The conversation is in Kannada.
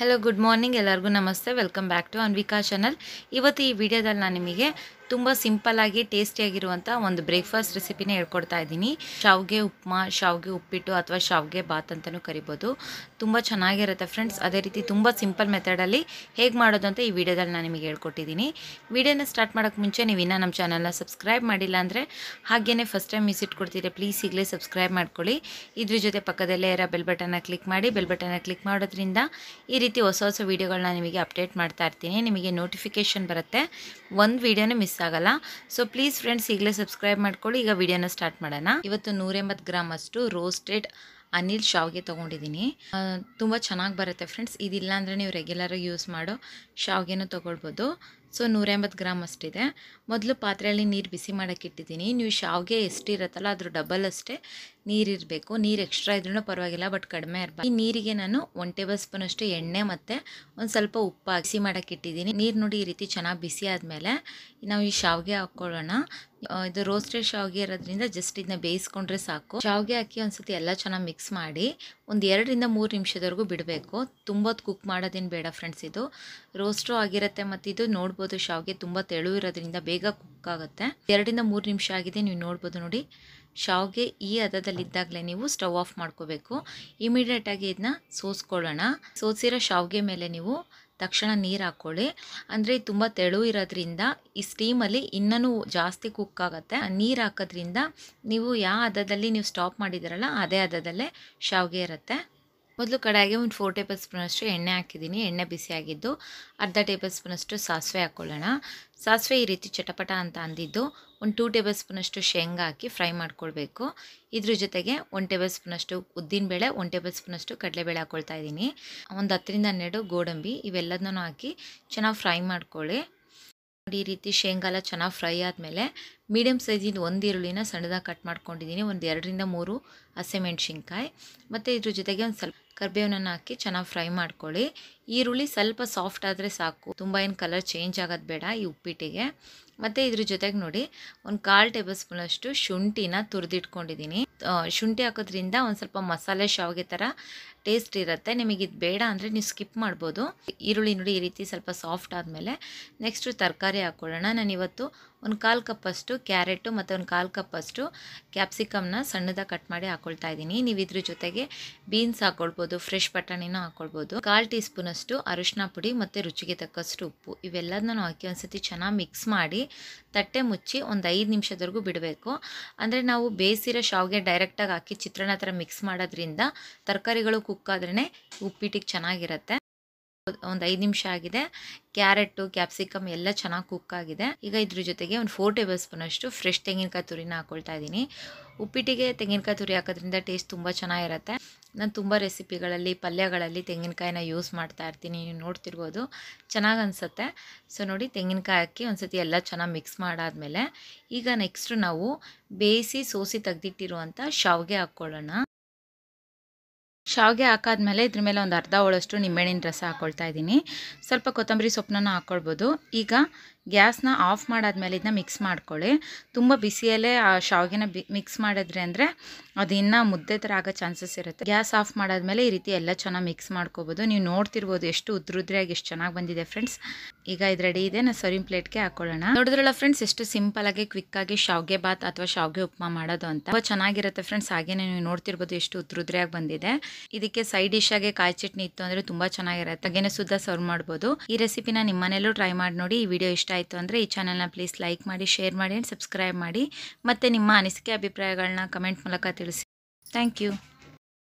ಹಲೋ ಗುಡ್ ಮಾರ್ನಿಂಗ್ ಎಲ್ಲರಿಗೂ ನಮಸ್ತೆ welcome back to Anvika channel ಇವತ್ತು ಈ ವಿಡಿಯೋದಲ್ಲಿ ನಾನು ನಿಮಗೆ ತುಂಬ ಸಿಂಪಲ್ಲಾಗಿ ಟೇಸ್ಟಿಯಾಗಿರುವಂಥ ಒಂದು ಬ್ರೇಕ್ಫಾಸ್ಟ್ ರೆಸಿಪಿನೇ ಹೇಳ್ಕೊಡ್ತಾ ಇದ್ದೀನಿ ಶಾವ್ಗೆ ಉಪ್ಮಾ ಶಾವ್ಗೆ ಉಪ್ಪಿಟ್ಟು ಅಥವಾ ಶಾವ್ಗೆ ಬಾತ್ ಅಂತಲೂ ಕರಿಬೋದು ತುಂಬ ಚೆನ್ನಾಗಿರುತ್ತೆ ಫ್ರೆಂಡ್ಸ್ ಅದೇ ರೀತಿ ತುಂಬ ಸಿಂಪಲ್ ಮೆಥಡಲ್ಲಿ ಹೇಗೆ ಮಾಡೋದು ಅಂತ ಈ ವಿಡಿಯೋದಲ್ಲಿ ನಾನು ನಿಮಗೆ ಹೇಳ್ಕೊಟ್ಟಿದ್ದೀನಿ ವಿಡಿಯೋನ ಸ್ಟಾರ್ಟ್ ಮಾಡೋಕ್ಕೆ ಮುಂಚೆ ನೀವು ಇನ್ನೂ ನಮ್ಮ ಚಾನಲ್ನ ಸಬ್ಸ್ಕ್ರೈಬ್ ಮಾಡಿಲ್ಲ ಅಂದರೆ ಹಾಗೇನೇ ಫಸ್ಟ್ ಟೈಮ್ ಮಿಸ್ ಇಟ್ಕೊಡ್ತೀರಾ ಪ್ಲೀಸ್ ಈಗಲೇ ಸಬ್ಸ್ಕ್ರೈಬ್ ಮಾಡ್ಕೊಳ್ಳಿ ಇದ್ರ ಜೊತೆ ಪಕ್ಕದಲ್ಲೇ ಇರೋ ಬೆಲ್ ಬಟನ್ನ ಕ್ಲಿಕ್ ಮಾಡಿ ಬೆಲ್ ಬಟನ್ನ ಕ್ಲಿಕ್ ಮಾಡೋದ್ರಿಂದ ಈ ರೀತಿ ಹೊಸ ಹೊಸ ವೀಡಿಯೋಗಳನ್ನ ನಿಮಗೆ ಅಪ್ಡೇಟ್ ಮಾಡ್ತಾ ಇರ್ತೀನಿ ನಿಮಗೆ ನೋಟಿಫಿಕೇಶನ್ ಬರುತ್ತೆ ಒಂದು ವೀಡಿಯೋನ ಮಿಸ್ ಆಗಲ್ಲ ಸೊ ಪ್ಲೀಸ್ ಫ್ರೆಂಡ್ಸ್ ಈಗಲೇ ಸಬ್ಸ್ಕ್ರೈಬ್ ಮಾಡ್ಕೊಳ್ಳಿ ಈಗ ವಿಡಿಯೋನ ಸ್ಟಾರ್ಟ್ ಮಾಡೋಣ ಇವತ್ತು ಎಂಬತ್ತು ಗ್ರಾಮ್ ಅಷ್ಟು ರೋಸ್ಟೆಡ್ ಅನಿಲ್ ಶಾವ್ಗೆ ತೊಗೊಂಡಿದ್ದೀನಿ ತುಂಬ ಚೆನ್ನಾಗಿ ಬರುತ್ತೆ ಫ್ರೆಂಡ್ಸ್ ಇದಿಲ್ಲ ಅಂದರೆ ನೀವು ರೆಗ್ಯುಲರಾಗಿ ಯೂಸ್ ಮಾಡೋ ಶಾವ್ಗೆನೂ ತೊಗೊಳ್ಬೋದು ಸೊ ಎಂಬತ್ತು ಗ್ರಾಮ್ ಅಷ್ಟಿದೆ ಮೊದಲು ಪಾತ್ರೆಯಲ್ಲಿ ನೀರು ಬಿಸಿ ಮಾಡೋಕ್ಕಿಟ್ಟಿದ್ದೀನಿ ಇಟ್ಟಿದ್ದೀನಿ ನೀವು ಶಾವ್ಗೆ ಎಷ್ಟಿರುತ್ತಲ್ಲ ಅದ್ರ ಡಬಲ್ ಅಷ್ಟೇ ನೀರಿರಬೇಕು ನೀರು ಎಕ್ಸ್ಟ್ರಾ ಇದ್ರೂ ಪರವಾಗಿಲ್ಲ ಬಟ್ ಕಡಿಮೆ ಇರಬಾರ್ದು ಈ ನೀರಿಗೆ ನಾನು ಒನ್ ಟೇಬಲ್ ಸ್ಪೂನ್ ಅಷ್ಟು ಎಣ್ಣೆ ಮತ್ತು ಒಂದು ಸ್ವಲ್ಪ ಉಪ್ಪು ಹಾಕಿಸಿ ಮಾಡೋಕ್ಕೆ ಇಟ್ಟಿದ್ದೀನಿ ನೀರು ನೋಡಿ ಈ ರೀತಿ ಚೆನ್ನಾಗಿ ಬಿಸಿ ಆದಮೇಲೆ ನಾವು ಈ ಶಾವಿಗೆ ಹಾಕ್ಕೊಳ್ಳೋಣ ಇದು ರೋಸ್ಟೆಡ್ ಶಾವಿಗೆ ಇರೋದ್ರಿಂದ ಜಸ್ಟ್ ಇದನ್ನ ಬೇಯಿಸ್ಕೊಂಡ್ರೆ ಸಾಕು ಶಾವಿಗೆ ಹಾಕಿ ಒಂದ್ಸತಿ ಎಲ್ಲ ಚೆನ್ನಾಗಿ ಮಿಕ್ಸ್ ಮಾಡಿ ಒಂದು ಎರಡರಿಂದ ಮೂರು ನಿಮಿಷದವರೆಗೂ ಬಿಡಬೇಕು ತುಂಬ ಕುಕ್ ಮಾಡೋದೇನು ಬೇಡ ಫ್ರೆಂಡ್ಸ್ ಇದು ರೋಸ್ಟು ಆಗಿರುತ್ತೆ ಮತ್ತು ಇದು ನೋಡ್ಬೋದು ಶಾವಿಗೆ ತುಂಬ ತೆಳು ಇರೋದ್ರಿಂದ ಬೇಗ ಕುಕ್ ಆಗುತ್ತೆ ಎರಡರಿಂದ ಮೂರು ನಿಮಿಷ ಆಗಿದೆ ನೀವು ನೋಡ್ಬೋದು ನೋಡಿ ಶಾವಿಗೆ ಈ ಹದದಲ್ಲಿದ್ದಾಗಲೇ ನೀವು ಸ್ಟವ್ ಆಫ್ ಮಾಡ್ಕೋಬೇಕು ಇಮಿಡಿಯೇಟಾಗಿ ಇದನ್ನ ಸೋಸ್ಕೊಳ್ಳೋಣ ಸೋಸಿರೋ ಶಾವಿಗೆ ಮೇಲೆ ನೀವು ತಕ್ಷಣ ನೀರು ಹಾಕ್ಕೊಳ್ಳಿ ಅಂದರೆ ತುಂಬ ತೆಳು ಇರೋದ್ರಿಂದ ಈ ಸ್ಟೀಮಲ್ಲಿ ಇನ್ನೂ ಜಾಸ್ತಿ ಕುಕ್ ಆಗುತ್ತೆ ನೀರು ಹಾಕೋದ್ರಿಂದ ನೀವು ಯಾವ ಹದದಲ್ಲಿ ನೀವು ಸ್ಟಾಪ್ ಮಾಡಿದಿರಲ್ಲ ಅದೇ ಹದದಲ್ಲೇ ಶಾವಿಗೆ ಇರುತ್ತೆ ಮೊದಲು ಕಡೆಯಾಗಿ ಒಂದು ಫೋರ್ ಟೇಬಲ್ ಸ್ಪೂನಷ್ಟು ಎಣ್ಣೆ ಹಾಕಿದ್ದೀನಿ ಎಣ್ಣೆ ಬಿಸಿ ಆಗಿದ್ದು ಅರ್ಧ ಟೇಬಲ್ ಸ್ಪೂನಷ್ಟು ಸಾಸಿವೆ ಹಾಕ್ಕೊಳ್ಳೋಣ ಸಾಸಿವೆ ಈ ರೀತಿ ಚಟಪಟ ಅಂತ ಅಂದಿದ್ದು ಒಂದು ಟೂ ಟೇಬಲ್ ಸ್ಪೂನಷ್ಟು ಶೇಂಗಾ ಹಾಕಿ ಫ್ರೈ ಮಾಡ್ಕೊಳ್ಬೇಕು ಇದ್ರ ಜೊತೆಗೆ ಒಂದು ಟೇಬಲ್ ಸ್ಪೂನಷ್ಟು ಉದ್ದಿನಬೇಳೆ ಒಂದು ಟೇಬಲ್ ಸ್ಪೂನಷ್ಟು ಕಡಲೆಬೇಳೆ ಹಾಕ್ಕೊಳ್ತಾ ಇದ್ದೀನಿ ಒಂದು ಹತ್ತರಿಂದ ಹನ್ನೆರಡು ಗೋಡಂಬಿ ಇವೆಲ್ಲದನ್ನೂ ಹಾಕಿ ಚೆನ್ನಾಗಿ ಫ್ರೈ ಮಾಡ್ಕೊಳ್ಳಿ ಈ ರೀತಿ ಶೇಂಗಾಲ ಚೆನ್ನಾಗಿ ಫ್ರೈ ಆದಮೇಲೆ ಮೀಡಿಯಮ್ ಸೈಜಿಂದ ಒಂದು ಈರುಳ್ಳಿನ ಸಣ್ಣದಾಗಿ ಕಟ್ ಮಾಡ್ಕೊಂಡಿದ್ದೀನಿ ಒಂದು ಎರಡರಿಂದ ಮೂರು ಹಸಿಮೆಣ್ಸಿನ್ಕಾಯಿ ಮತ್ತು ಇದ್ರ ಜೊತೆಗೆ ಒಂದು ಸ್ವಲ್ಪ ಕರಿಬೇವನನ್ನು ಹಾಕಿ ಚೆನ್ನಾಗಿ ಫ್ರೈ ಮಾಡ್ಕೊಳ್ಳಿ ಈರುಳ್ಳಿ ಸ್ವಲ್ಪ ಸಾಫ್ಟ್ ಆದರೆ ಸಾಕು ತುಂಬ ಏನು ಕಲರ್ ಚೇಂಜ್ ಆಗೋದು ಬೇಡ ಈ ಉಪ್ಪಿಟ್ಟಿಗೆ ಮತ್ತು ಇದ್ರ ಜೊತೆಗೆ ನೋಡಿ ಒಂದು ಕಾಲು ಟೇಬಲ್ ಸ್ಪೂನಷ್ಟು ಶುಂಠಿನ ತುರಿದಿಟ್ಕೊಂಡಿದ್ದೀನಿ ಶುಂಠಿ ಹಾಕೋದ್ರಿಂದ ಒಂದು ಸ್ವಲ್ಪ ಮಸಾಲೆ ಶಾವಿಗೆ ಥರ ಟೇಸ್ಟ್ ಇರುತ್ತೆ ನಿಮಗೆ ಇದು ಬೇಡ ಅಂದರೆ ನೀವು ಸ್ಕಿಪ್ ಮಾಡ್ಬೋದು ಈರುಳ್ಳಿ ನೋಡಿ ಈ ರೀತಿ ಸ್ವಲ್ಪ ಸಾಫ್ಟ್ ಆದಮೇಲೆ ನೆಕ್ಸ್ಟು ತರಕಾರಿ ಹಾಕ್ಕೊಳ್ಳೋಣ ನಾನಿವತ್ತು ಒಂದು ಕಾಲು ಕಪ್ಪಷ್ಟು ಕ್ಯಾರೆಟು ಮತ್ತು ಒಂದು ಕಾಲು ಕಪ್ಪಷ್ಟು ಕ್ಯಾಪ್ಸಿಕಮ್ನ ಸಣ್ಣದಾಗಿ ಕಟ್ ಮಾಡಿ ಹಾಕೊಳ್ತಾ ಇದ್ದೀನಿ ನೀವು ಇದ್ರ ಜೊತೆಗೆ ಬೀನ್ಸ್ ಹಾಕ್ಕೊಳ್ಬೋದು ಫ್ರೆಶ್ ಬಟಾಣಿನ ಹಾಕ್ಕೊಳ್ಬೋದು ಕಾಲು ಟೀ ಸ್ಪೂನಷ್ಟು ಅರಿಶಿನ ಪುಡಿ ಮತ್ತು ರುಚಿಗೆ ತಕ್ಕಷ್ಟು ಉಪ್ಪು ಇವೆಲ್ಲದನ್ನೂ ಹಾಕಿ ಒಂದು ಸತಿ ಚೆನ್ನಾಗಿ ಮಿಕ್ಸ್ ಮಾಡಿ ತಟ್ಟೆ ಮುಚ್ಚಿ ಒಂದು ಐದು ನಿಮಿಷದವರೆಗೂ ಬಿಡಬೇಕು ಅಂದರೆ ನಾವು ಬೇಯಿಸಿರೋ ಶಾವಿಗೆ ಡೈರೆಕ್ಟಾಗಿ ಹಾಕಿ ಚಿತ್ರಾನ್ನ ಥರ ಮಿಕ್ಸ್ ಮಾಡೋದ್ರಿಂದ ತರಕಾರಿಗಳು ಕುಕ್ ಉಪ್ಪಿಟ್ಟಿಗೆ ಚೆನ್ನಾಗಿರುತ್ತೆ ಒಂದು ಐದು ನಿಮಿಷ ಆಗಿದೆ ಕ್ಯಾರೆಟು ಕ್ಯಾಪ್ಸಿಕಮ್ ಎಲ್ಲ ಚೆನ್ನಾಗಿ ಕುಕ್ ಆಗಿದೆ ಈಗ ಇದ್ರ ಜೊತೆಗೆ ಒಂದು ಫೋರ್ ಟೇಬಲ್ ಸ್ಪೂನ್ ಅಷ್ಟು ಫ್ರೆಶ್ ತೆಂಗಿನಕಾಯಿ ತುರಿನ ಹಾಕೊಳ್ತಾ ಇದ್ದೀನಿ ಉಪ್ಪಿಟ್ಟಿಗೆ ತೆಂಗಿನಕಾಯಿ ತುರಿ ಹಾಕೋದ್ರಿಂದ ಟೇಸ್ಟ್ ತುಂಬ ಚೆನ್ನಾಗಿರುತ್ತೆ ನಾನು ತುಂಬ ರೆಸಿಪಿಗಳಲ್ಲಿ ಪಲ್ಯಗಳಲ್ಲಿ ತೆಂಗಿನಕಾಯಿನ ಯೂಸ್ ಮಾಡ್ತಾ ಇರ್ತೀನಿ ನೀವು ನೋಡ್ತಿರ್ಬೋದು ಚೆನ್ನಾಗಿ ಅನಿಸುತ್ತೆ ಸೊ ನೋಡಿ ತೆಂಗಿನಕಾಯಿ ಹಾಕಿ ಒಂದು ಸತಿ ಎಲ್ಲ ಚೆನ್ನಾಗಿ ಮಿಕ್ಸ್ ಮಾಡಾದಮೇಲೆ ಈಗ ನೆಕ್ಸ್ಟು ನಾವು ಬೇಯಿಸಿ ಸೋಸಿ ತೆಗೆದಿಟ್ಟಿರುವಂಥ ಶಾವಿಗೆ ಹಾಕ್ಕೊಳ್ಳೋಣ ಶಾವಿಗೆ ಹಾಕಾದ್ಮೇಲೆ ಇದ್ರ ಮೇಲೆ ಒಂದು ಅರ್ಧ ಒಳಷ್ಟು ನಿಂಬೆಹಣ್ಣಿನ ರಸ ಹಾಕ್ಕೊಳ್ತಾ ಇದ್ದೀನಿ ಸ್ವಲ್ಪ ಕೊತ್ತಂಬರಿ ಸೊಪ್ಪನ್ನ ಹಾಕ್ಕೊಳ್ಬೋದು ಈಗ ಗ್ಯಾಸ್ನ ಆಫ್ ಮಾಡಾದ್ಮೇಲೆ ಇದನ್ನ ಮಿಕ್ಸ್ ಮಾಡ್ಕೊಳ್ಳಿ ತುಂಬ ಬಿಸಿಯಲ್ಲೇ ಆ ಶಾವಿಗೆನ ಮಿಕ್ಸ್ ಮಾಡಿದ್ರೆ ಅಂದರೆ ಅದು ಇನ್ನೂ ಮುದ್ದೆ ಥರ ಆಗೋ ಚಾನ್ಸಸ್ ಇರುತ್ತೆ ಗ್ಯಾಸ್ ಆಫ್ ಮಾಡಾದ್ಮೇಲೆ ಈ ರೀತಿ ಎಲ್ಲ ಚೆನ್ನಾಗಿ ಮಿಕ್ಸ್ ಮಾಡ್ಕೋಬೋದು ನೀವು ನೋಡ್ತಿರ್ಬೋದು ಎಷ್ಟು ಉದ್ರುದ್ರಿಯಾಗಿ ಎಷ್ಟು ಚೆನ್ನಾಗಿ ಬಂದಿದೆ ಫ್ರೆಂಡ್ಸ್ ಈಗ ಇದು ರೆಡಿ ಇದೆ ನಾನು ಸರ್ವಿಂಗ್ ಪ್ಲೇಟ್ಗೆ ಹಾಕೊಳ್ಳೋಣ ನೋಡಿದ್ರಲ್ಲ ಫ್ರೆಂಡ್ಸ್ ಎಷ್ಟು ಸಿಂಪಲ್ ಆಗಿ ಕ್ವಿಕ್ ಆಗಿ ಶಾವಿಗೆ ಬಾತ್ ಅಥವಾ ಶಾವಿಗೆ ಉಪ್ಮಾ ಮಾಡೋದು ಅಂತ ತುಂಬ ಚೆನ್ನಾಗಿರುತ್ತೆ ಫ್ರೆಂಡ್ಸ್ ಹಾಗೇನೆ ನೀವು ನೋಡ್ತಿರ್ಬೋದು ಎಷ್ಟು ಉದ್ರುದ್ರಿಯಾಗಿ ಬಂದಿದೆ ಇದಕ್ಕೆ ಸೈಡ್ ಡಿಶ್ ಆಗಿ ಕಾಯಿ ಚಟ್ನಿ ಇತ್ತು ಅಂದ್ರೆ ತುಂಬಾ ಚೆನ್ನಾಗಿರುತ್ತೆ ಹಾಗೇನೆ ಸುದ್ದ ಸರ್ವ್ ಮಾಡ್ಬೋದು ಈ ರೆಸಿಪಿನ ನಿಮ್ಮನೆಯಲ್ಲೂ ಟ್ರೈ ಮಾಡಿ ನೋಡಿ ಈ ವಿಡಿಯೋ ಇಷ್ಟ ಆಯಿತು ಅಂದರೆ ಈ ಚಾನಲ್ನ ಪ್ಲೀಸ್ ಲೈಕ್ ಮಾಡಿ ಶೇರ್ ಮಾಡಿ ಆ್ಯಂಡ್ ಸಬ್ಸ್ಕ್ರೈಬ್ ಮಾಡಿ ಮತ್ತು ನಿಮ್ಮ ಅನಿಸಿಕೆ ಅಭಿಪ್ರಾಯಗಳನ್ನ ಕಮೆಂಟ್ ಮೂಲಕ ತಿಳಿಸಿ ಥ್ಯಾಂಕ್ ಯು